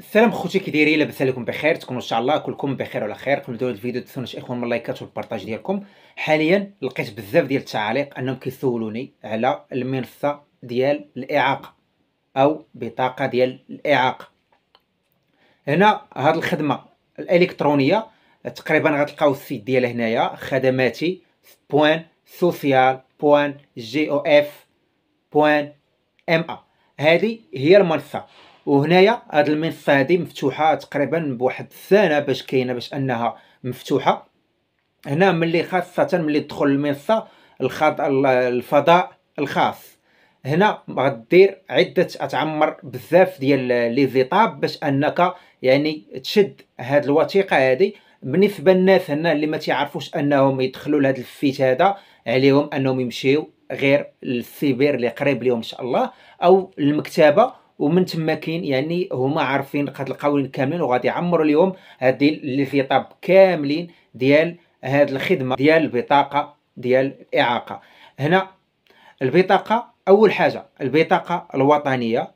السلام خوتي كي دايرين لاباس عليكم بخير تكونوا ان شاء الله كلكم بخير وعلى خير قبل بدايه الفيديو تنسونوش اخوان من اللايكات والبارطاج ديالكم حاليا لقيت بزاف ديال التعاليق انهم كيسولوني على المنصه ديال الاعاقه او بطاقه ديال الاعاقه هنا هاد الخدمه الالكترونيه تقريبا غتلقاو السيت ديالها هنايا خدماتي بوان سوسيال بوان جي او اف بوان ام ا هذه هي المنصه وهنايا هاد المنصه هادي مفتوحه تقريبا بواحد السنه باش كاينه باش انها مفتوحه هنا ملي خاصه ملي تدخل المنصه الخط... الفضاء الخاص هنا غدير عده اتعمر بزاف ديال لي زيطاب باش انك يعني تشد هاد الوثيقه هادي بالنسبه للناس هنا اللي ما تيعرفوش انهم يدخلوا لهاد الفيت هذا عليهم انهم يمشيو غير السيبر اللي قريب ليهم ان شاء الله او المكتبه ومن تما كاين يعني هما عارفين قد القوانين كاملين وغادي يعمروا اليوم هاد اللي في طاب كاملين ديال هاد الخدمه ديال البطاقه ديال الاعاقه هنا البطاقه اول حاجه البطاقه الوطنيه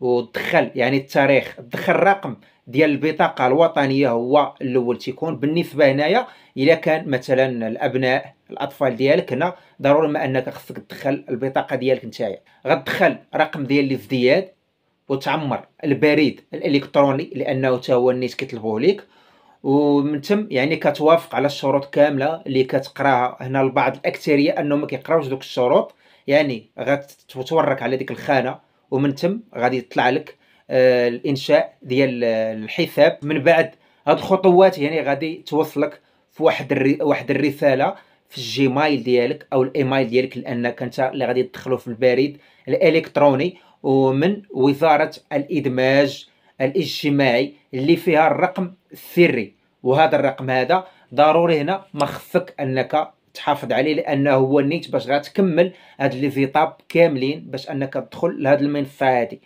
ودخل يعني التاريخ دخل الرقم ديال البطاقه الوطنيه هو الاول تيكون بالنسبه هنايا الا كان مثلا الابناء الاطفال ديالك هنا ضروري ما انك خصك تدخل البطاقه ديالك نتايا غتدخل رقم ديال الازدياد وتعمر البريد الالكتروني لانه حتى هو النيت كيطلبوه ليك ومن تم يعني كتوافق على الشروط كامله اللي كتقراها هنا البعض الاكثريه انهم ما كيقراوش دوك الشروط يعني غتتورك على ديك الخانه ومن تم غادي يطلع لك آه الانشاء ديال الحساب من بعد هاد الخطوات يعني غادي توصلك في واحد واحد الرساله في الجيميل ديالك او الايميل ديالك لانك انت اللي غادي تدخلو في البريد الالكتروني ومن وزارة الإدماج الاجتماعي اللي فيها الرقم السري وهذا الرقم هذا ضروري هنا ما خصك انك تحافظ عليه لانه هو النيت باش غتكمل هاد لي زيطاب كاملين باش انك تدخل لهاد المنصه هادي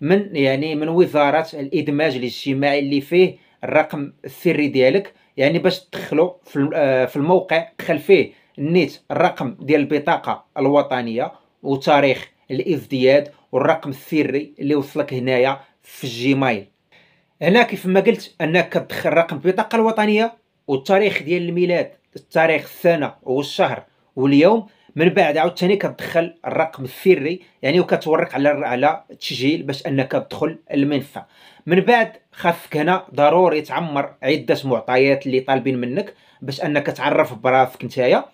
من يعني من وزاره الادماج الاجتماعي اللي فيه الرقم السري ديالك يعني باش تدخلو في آه، الموقع دخل فيه النيت الرقم ديال البطاقه الوطنيه وتاريخ الازدياد والرقم السري اللي وصلك هنايا في الجيميل هنا كيف ما قلت انك كتدخل رقم البطاقه الوطنيه والتاريخ ديال الميلاد التاريخ السنه والشهر واليوم من بعد عاوتاني كتدخل الرقم السري يعني وكتورق على على التسجيل باش انك تدخل المنصه من بعد خاصك هنا ضروري تعمر عده معطيات اللي طالبين منك باش انك تعرف براسك نتايا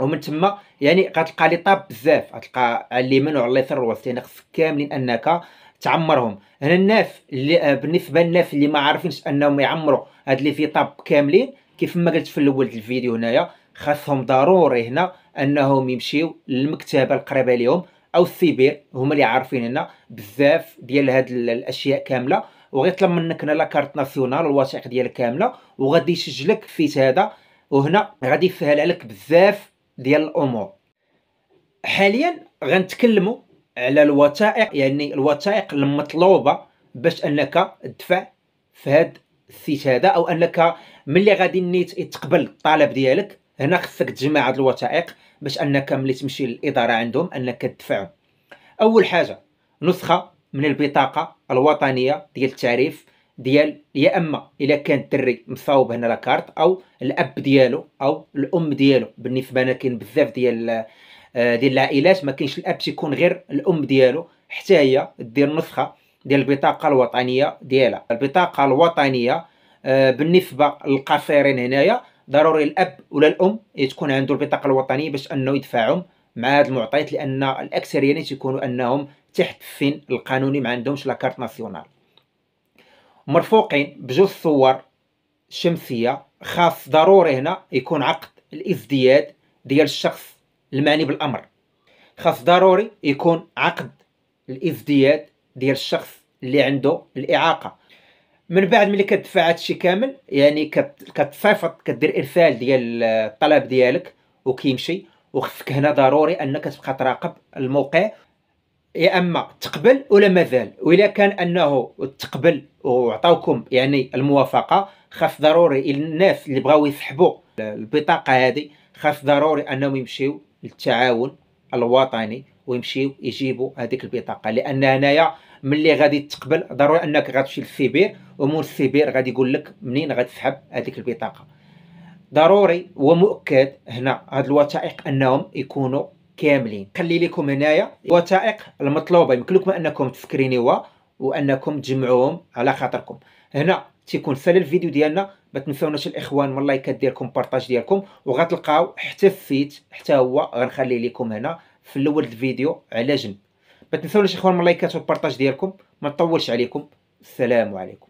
ومن تما يعني غتلقى لي طاب بزاف غتلقى على اليمين وعلى اليسار والوسطين خصك كاملين انك تعمرهم هنا الناس اللي آه، بالنسبه للناس اللي ما عارفينش انهم يعمروا هاد لي طاب كاملين كيف ما قلت في الاول الفيديو هنايا خاصهم ضروري هنا انهم يمشيو للمكتبه القريبه ليهم او السيبير هما اللي عارفين هنا بزاف ديال هاد الاشياء كامله وغيطلب منك هنا لاكارت ناسيونال الوثائق ديالك كامله وغادي يسجلك في هذا وهنا غادي يسهل عليك بزاف ديال الامور حاليا غنتكلموا على الوثائق يعني الوثائق المطلوبه باش انك تدفع في هذا السيت هذا او انك ملي غادي النيت يتقبل الطلب ديالك هنا خصك تجمع هاد الوثائق باش انك ملي تمشي للاداره عندهم انك تدفعهم اول حاجه نسخه من البطاقه الوطنيه ديال التعريف ديال يا اما الا كان الدري مصاوب هنا لاكارت او الاب ديالو او الام ديالو بالنسبه لنا كاين بزاف ديال آه، ديال العائلات ما كاينش الاب تيكون غير الام ديالو حتى هي دير نسخه ديال البطاقه الوطنيه ديالها البطاقه الوطنيه آه، بالنسبه للقصيرين هنايا ضروري الاب ولا الام تكون عنده البطاقه الوطنيه باش انه يدفعهم مع هاد المعطيات لان الاكثريه تيكونوا انهم تحت السن القانوني ما عندهمش لاكارت ناسيونال مرفوقين بجوج صور شمسيه خاص ضروري هنا يكون عقد الازدياد ديال الشخص المعني بالامر خاص ضروري يكون عقد الازدياد ديال الشخص اللي عنده الاعاقه من بعد ملي كتدفع هادشي كامل يعني كتصيفط كدير ارسال ديال الطلب ديالك وكيمشي وخصك هنا ضروري انك تبقى تراقب الموقع يا اما تقبل ولا مازال واذا كان انه تقبل وعطاوكم يعني الموافقه خاص ضروري الناس اللي بغاو يسحبوا البطاقه هذه خاص ضروري انهم يمشيو للتعاون الوطني ويمشيو يجيبوا هذيك البطاقه لان هنايا ملي غادي تقبل ضروري انك غتمشي للسيبير ومول السيبير غادي يقول لك منين غتسحب هذيك البطاقه ضروري ومؤكد هنا هاد الوثائق انهم يكونوا كاملين خلي لكم هنايا الوثائق المطلوبه يمكن لكم انكم تسكرينيوها وانكم تجمعوهم على خاطركم هنا تيكون سال الفيديو ديالنا ما تنساوناش الاخوان من لايكات ديالكم بارطاج ديالكم وغتلقاو حتى فيت حتى هو غنخلي لكم هنا في الاول الفيديو على جنب ما تنساوناش اخوان من لايكات وبارطاج ديالكم ما نطولش عليكم السلام عليكم